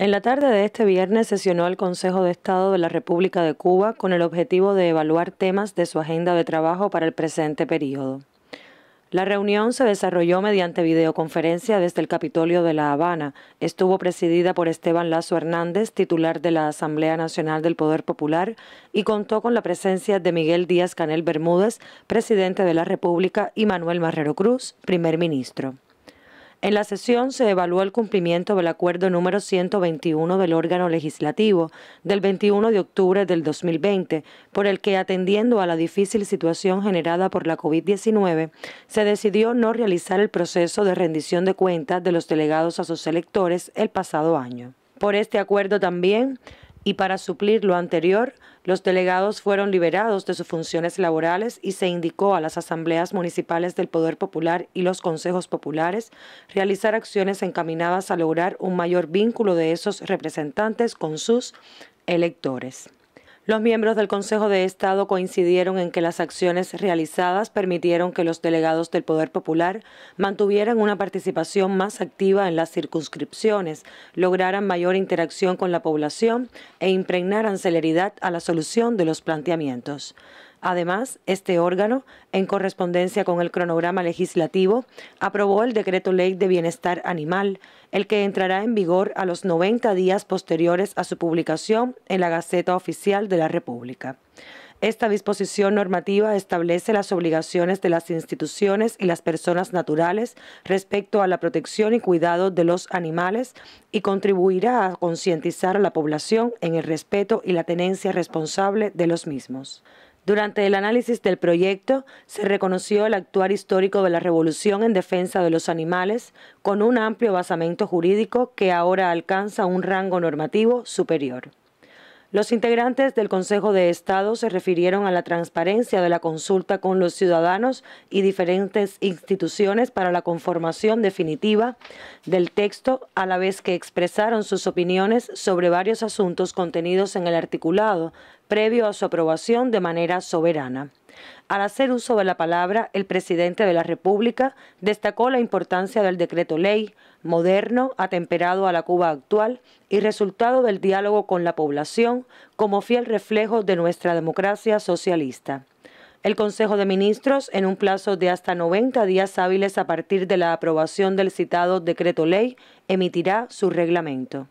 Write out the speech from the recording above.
En la tarde de este viernes sesionó el Consejo de Estado de la República de Cuba con el objetivo de evaluar temas de su agenda de trabajo para el presente periodo. La reunión se desarrolló mediante videoconferencia desde el Capitolio de La Habana. Estuvo presidida por Esteban Lazo Hernández, titular de la Asamblea Nacional del Poder Popular, y contó con la presencia de Miguel Díaz Canel Bermúdez, presidente de la República, y Manuel Marrero Cruz, primer ministro. En la sesión se evaluó el cumplimiento del acuerdo número 121 del órgano legislativo del 21 de octubre del 2020, por el que, atendiendo a la difícil situación generada por la COVID-19, se decidió no realizar el proceso de rendición de cuentas de los delegados a sus electores el pasado año. Por este acuerdo también y para suplir lo anterior, los delegados fueron liberados de sus funciones laborales y se indicó a las asambleas municipales del Poder Popular y los consejos populares realizar acciones encaminadas a lograr un mayor vínculo de esos representantes con sus electores. Los miembros del Consejo de Estado coincidieron en que las acciones realizadas permitieron que los delegados del Poder Popular mantuvieran una participación más activa en las circunscripciones, lograran mayor interacción con la población e impregnaran celeridad a la solución de los planteamientos. Además, este órgano, en correspondencia con el cronograma legislativo, aprobó el decreto ley de bienestar animal, el que entrará en vigor a los 90 días posteriores a su publicación en la Gaceta Oficial de la República. Esta disposición normativa establece las obligaciones de las instituciones y las personas naturales respecto a la protección y cuidado de los animales y contribuirá a concientizar a la población en el respeto y la tenencia responsable de los mismos. Durante el análisis del proyecto se reconoció el actuar histórico de la revolución en defensa de los animales con un amplio basamento jurídico que ahora alcanza un rango normativo superior. Los integrantes del Consejo de Estado se refirieron a la transparencia de la consulta con los ciudadanos y diferentes instituciones para la conformación definitiva del texto, a la vez que expresaron sus opiniones sobre varios asuntos contenidos en el articulado, previo a su aprobación de manera soberana. Al hacer uso de la palabra, el presidente de la República destacó la importancia del decreto ley, moderno, atemperado a la Cuba actual y resultado del diálogo con la población como fiel reflejo de nuestra democracia socialista. El Consejo de Ministros, en un plazo de hasta 90 días hábiles a partir de la aprobación del citado decreto ley, emitirá su reglamento.